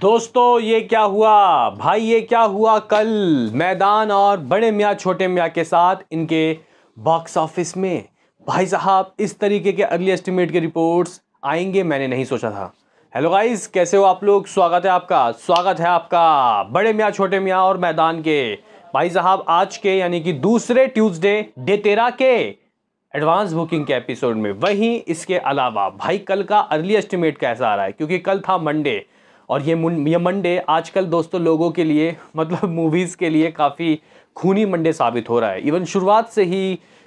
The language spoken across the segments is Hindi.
दोस्तों ये क्या हुआ भाई ये क्या हुआ कल मैदान और बड़े मियाँ छोटे मियाँ के साथ इनके बॉक्स ऑफिस में भाई साहब इस तरीके के अर्ली एस्टिमेट के रिपोर्ट्स आएंगे मैंने नहीं सोचा था हेलो गाइस कैसे हो आप लोग स्वागत है आपका स्वागत है आपका बड़े मियाँ छोटे मियाँ और मैदान के भाई साहब आज के यानी कि दूसरे ट्यूसडे डे तेरह के एडवांस बुकिंग के एपिसोड में वहीं इसके अलावा भाई कल का अर्ली एस्टिमेट कैसा आ रहा है क्योंकि कल था मंडे और ये मुन ये मंडे आजकल दोस्तों लोगों के लिए मतलब मूवीज़ के लिए काफ़ी खूनी मंडे साबित हो रहा है इवन शुरुआत से ही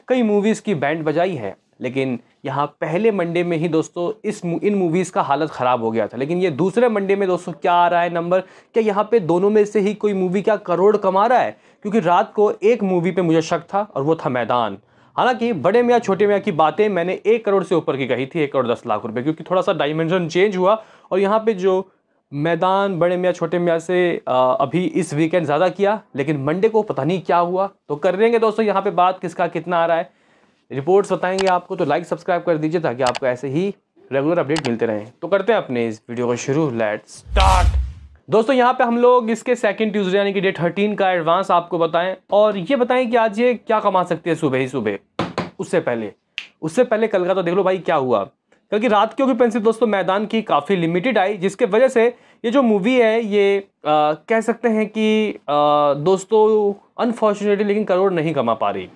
कई मूवीज़ की बैंड बजाई है लेकिन यहाँ पहले मंडे में ही दोस्तों इस इन मूवीज़ का हालत ख़राब हो गया था लेकिन ये दूसरे मंडे में दोस्तों क्या आ रहा है नंबर क्या यहाँ पे दोनों में से ही कोई मूवी क्या करोड़ कमा रहा है क्योंकि रात को एक मूवी पे मुझे शक था और वो था मैदान हालांकि बड़े मियाँ छोटे मियाँ की बातें मैंने एक करोड़ से ऊपर की कही थी एक करोड़ दस लाख रुपये क्योंकि थोड़ा सा डायमेंशन चेंज हुआ और यहाँ पर जो मैदान बड़े मियाँ छोटे मियाँ से अभी इस वीकेंड ज़्यादा किया लेकिन मंडे को पता नहीं क्या हुआ तो कर लेंगे दोस्तों यहाँ पे बात किसका कितना आ रहा है रिपोर्ट्स बताएंगे आपको तो लाइक सब्सक्राइब कर दीजिए ताकि आपको ऐसे ही रेगुलर अपडेट मिलते रहें तो करते हैं अपने इस वीडियो को शुरू लेट स्टार्ट दोस्तों यहाँ पे हम लोग इसके सेकंड ट्यूजडे यानी कि डेट थर्टीन का एडवांस आपको बताएं और ये बताएं कि आज ये क्या कमा सकते हैं सुबह ही सुबह उससे पहले उससे पहले कल का तो देख लो भाई क्या हुआ क्योंकि रात की ओक्यूपेंसी दोस्तों मैदान की काफ़ी लिमिटेड आई जिसके वजह से ये जो मूवी है ये आ, कह सकते हैं कि आ, दोस्तों अनफॉर्चुनेटली लेकिन करोड़ नहीं कमा पा रही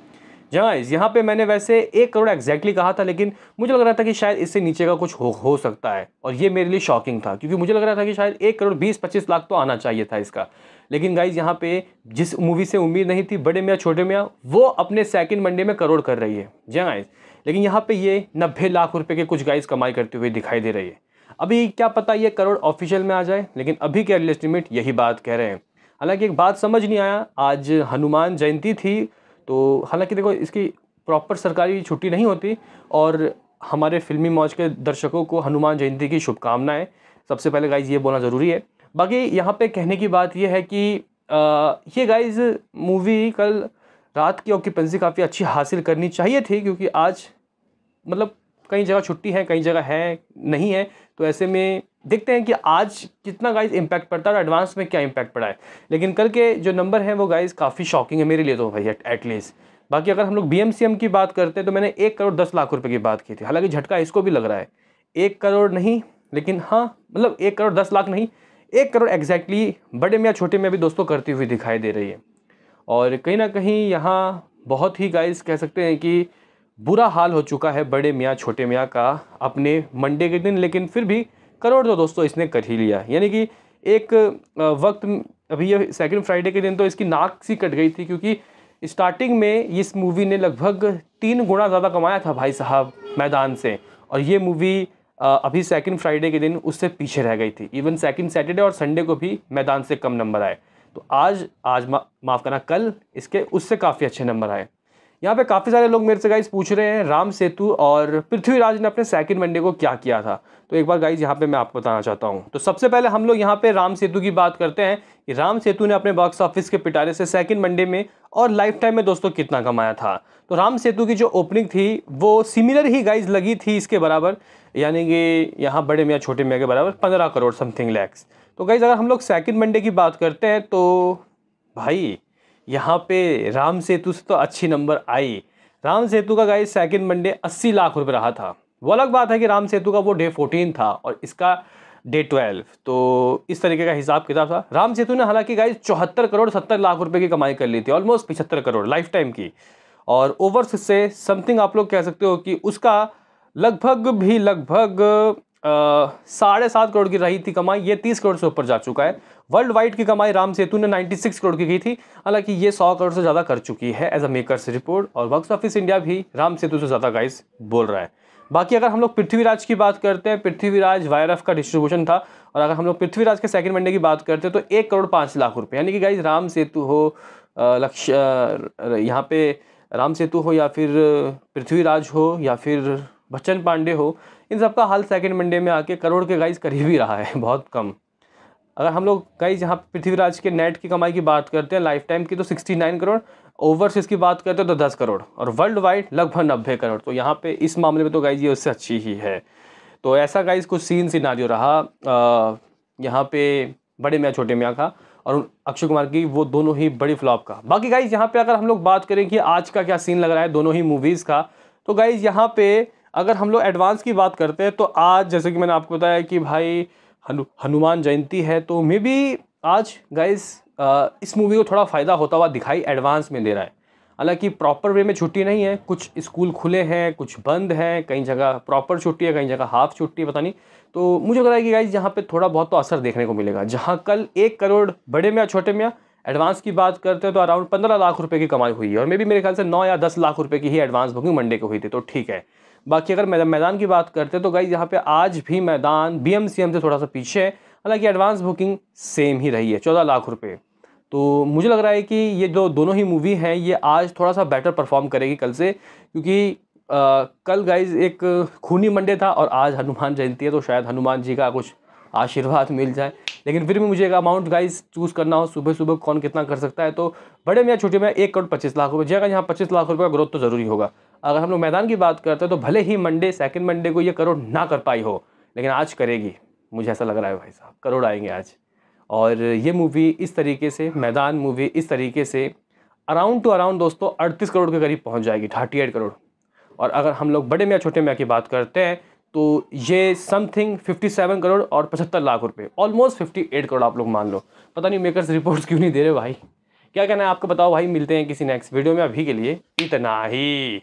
जहाँ यहाँ पे मैंने वैसे एक करोड़ एग्जैक्टली कहा था लेकिन मुझे लग रहा था कि शायद इससे नीचे का कुछ हो हो सकता है और ये मेरे लिए शॉकिंग था क्योंकि मुझे लग रहा था कि शायद एक करोड़ बीस पच्चीस लाख तो आना चाहिए था इसका लेकिन गाइज यहाँ पे जिस मूवी से उम्मीद नहीं थी बड़े मियाँ छोटे मियाँ वो अपने सेकंड मंडे में करोड़ कर रही है जहाँ हाँ लेकिन यहाँ पे ये नब्बे लाख रुपये के कुछ गाइज कमाई करते हुए दिखाई दे रही है अभी क्या पता ये करोड़ ऑफिशियल में आ जाए लेकिन अभी के अर्ली एस्टिमेट यही बात कह रहे हैं हालांकि एक बात समझ नहीं आया आज हनुमान जयंती थी तो हालांकि देखो इसकी प्रॉपर सरकारी छुट्टी नहीं होती और हमारे फिल्मी मौज के दर्शकों को हनुमान जयंती की शुभकामनाएं सबसे पहले गाइज ये बोलना ज़रूरी है बाकी यहाँ पे कहने की बात यह है कि आ, ये गाइज मूवी कल रात की ऑक्यूपेंसी काफ़ी अच्छी हासिल करनी चाहिए थी क्योंकि आज मतलब कई जगह छुट्टी है कई जगह है नहीं है तो ऐसे में देखते हैं कि आज कितना गाइस इम्पैक्ट पड़ता है और एडवांस में क्या इम्पैक्ट पड़ा है लेकिन कल के जो नंबर हैं वो गाइस काफ़ी शॉकिंग है मेरे लिए तो भाई एटलीस्ट बाकी अगर हम लोग बी की बात करते हैं तो मैंने एक करोड़ दस लाख रुपये की बात की थी हालांकि झटका इसको भी लग रहा है एक करोड़ नहीं लेकिन हाँ मतलब एक करोड़ दस लाख नहीं एक करोड़ एग्जैक्टली बड़े में या छोटे में भी दोस्तों करती हुई दिखाई दे रही है और कहीं ना कहीं यहाँ बहुत ही गाइस कह सकते हैं कि बुरा हाल हो चुका है बड़े मियाँ छोटे मियाँ का अपने मंडे के दिन लेकिन फिर भी करोड़ तो दोस्तों इसने कर ही लिया यानी कि एक वक्त अभी ये सेकंड फ्राइडे के दिन तो इसकी नाक सी कट गई थी क्योंकि स्टार्टिंग में इस मूवी ने लगभग तीन गुना ज़्यादा कमाया था भाई साहब मैदान से और ये मूवी अभी सेकंड फ्राइडे के दिन उससे पीछे रह गई थी इवन सेकंड सैटरडे और संडे को भी मैदान से कम नंबर आए तो आज आज मा, माफ़ करना कल इसके उससे काफ़ी अच्छे नंबर आए यहाँ पे काफ़ी सारे लोग मेरे से गाइज पूछ रहे हैं राम सेतु और पृथ्वीराज ने अपने सेकंड वनडे को क्या किया था तो एक बार गाइज यहाँ पे मैं आपको बताना चाहता हूँ तो सबसे पहले हम लोग यहाँ पे राम सेतु की बात करते हैं कि राम सेतु ने अपने बॉक्स ऑफिस के पिटारे से सेकंड वनडे में और लाइफ टाइम में दोस्तों कितना कमाया था तो राम सेतु की जो ओपनिंग थी वो सिमिलर ही गाइज लगी थी इसके बराबर यानी कि यहाँ बड़े मियाँ छोटे मियाँ के बराबर पंद्रह करोड़ समथिंग लैक्स तो गाइज अगर हम लोग सेकेंड मंडे की बात करते हैं तो भाई यहाँ पे राम सेतु से तो अच्छी नंबर आई राम सेतु का गाइस सेकंड मंडे 80 लाख रुपए रहा था वो अलग बात है कि राम सेतु का वो डे 14 था और इसका डे 12 तो इस तरीके का हिसाब किताब था राम सेतु ने हालांकि गाइस चौहत्तर करोड़ सत्तर लाख रुपए की कमाई कर ली थी ऑलमोस्ट पिछहत्तर करोड़ लाइफ टाइम की और ओवर से समथिंग आप लोग कह सकते हो कि उसका लगभग भी लगभग साढ़े सात करोड़ की रही थी कमाई ये तीस करोड़ से ऊपर जा चुका है वर्ल्ड वाइड की कमाई राम सेतु ने 96 करोड़ की की थी हालांकि ये 100 करोड़ से ज़्यादा कर चुकी है एज अ मेकर्स रिपोर्ट और बॉक्स ऑफिस इंडिया भी राम सेतु से ज़्यादा गाइस बोल रहा है बाकी अगर हम लोग पृथ्वीराज की बात करते हैं पृथ्वीराज वायरफ का डिस्ट्रीब्यूशन था और अगर हम लोग पृथ्वीराज के सेकंड मंडे की बात करते हैं तो एक करोड़ पाँच लाख रुपये यानी कि गाइज राम सेतु हो लक्ष्य यहाँ पे राम सेतु हो या फिर पृथ्वीराज हो या फिर बच्चन पांडे हो इन सबका हाल सेकंड मंडे में आके करोड़ के गाइज करीब ही रहा है बहुत कम अगर हम लोग कई जहाँ पृथ्वीराज के नेट की कमाई की बात करते हैं लाइफ टाइम की तो सिक्सटी नाइन करोड़ ओवरसीज की बात करते हैं तो दस करोड़ और वर्ल्ड वाइड लगभग नब्बे करोड़ तो यहाँ पे इस मामले में तो गाइज ये उससे अच्छी ही है तो ऐसा गाइज कुछ सीन सिनारियो रहा यहाँ पे बड़े मियाँ छोटे मियाँ का और अक्षय कुमार की वो दोनों ही बड़ी फ्लॉप का बाकी गाइज यहाँ पे अगर हम लोग बात करें कि आज का क्या सीन लग रहा है दोनों ही मूवीज़ का तो गाइज यहाँ पे अगर हम लोग एडवांस की बात करते हैं तो आज जैसे कि मैंने आपको बताया कि भाई हनु हनुमान जयंती है तो मे बी आज गाइज इस मूवी को थोड़ा फ़ायदा होता हुआ दिखाई एडवांस में दे रहा है हालांकि प्रॉपर वे में छुट्टी नहीं है कुछ स्कूल खुले हैं कुछ बंद हैं कई जगह प्रॉपर छुट्टी है कई जगह हाफ छुट्टी है पता नहीं तो मुझे लग रहा है कि गाइज यहाँ पे थोड़ा बहुत तो असर देखने को मिलेगा जहाँ कल एक करोड़ बड़े में या छोटे में या एडवांस की बात करते हैं तो अराउंड पंद्रह लाख रुपए की कमाई हुई है और मे भी मेरे ख्याल से नौ या दस लाख रुपए की ही एडवांस बुकिंग मंडे को हुई थी तो ठीक है बाकी अगर मैदान की बात करते हैं तो गाइज यहाँ पे आज भी मैदान बी से थोड़ा सा पीछे है हालांकि एडवांस बुकिंग सेम ही रही है चौदह लाख रुपये तो मुझे लग रहा है कि ये जो दोनों ही मूवी हैं ये आज थोड़ा सा बेटर परफॉर्म करेगी कल से क्योंकि आ, कल गाइज एक खूनी मंडे था और आज हनुमान जयंती है तो शायद हनुमान जी का कुछ आशीर्वाद मिल जाए लेकिन फिर भी मुझे एक अमाउंट गाइस चूज़ करना हो सुबह सुबह कौन कितना कर सकता है तो बड़े में या छोटे में एक करोड़ पच्चीस लाख रुपये जगह यहाँ पच्चीस लाख रुपये का ग्रोथ तो ज़रूरी होगा अगर हम लोग मैदान की बात करते हैं तो भले ही मंडे सेकेंड मंडे को ये करोड़ ना कर पाई हो लेकिन आज करेगी मुझे ऐसा लग रहा है भाई साहब करोड़ आएंगे आज और ये मूवी इस तरीके से मैदान मूवी इस तरीके से अराउंड टू अराउंड दोस्तों अड़तीस करोड़ के करीब पहुँच जाएगी थर्टी एट करोड़ और अगर हम लोग बड़े में या छोटे में की बात करते हैं तो ये समथिंग 57 करोड़ और पचहत्तर लाख रुपए ऑलमोस्ट 58 करोड़ आप लोग मान लो पता नहीं मेकर्स रिपोर्ट्स क्यों नहीं दे रहे भाई क्या कहना है आपको बताओ भाई मिलते हैं किसी नेक्स्ट वीडियो में अभी के लिए इतना ही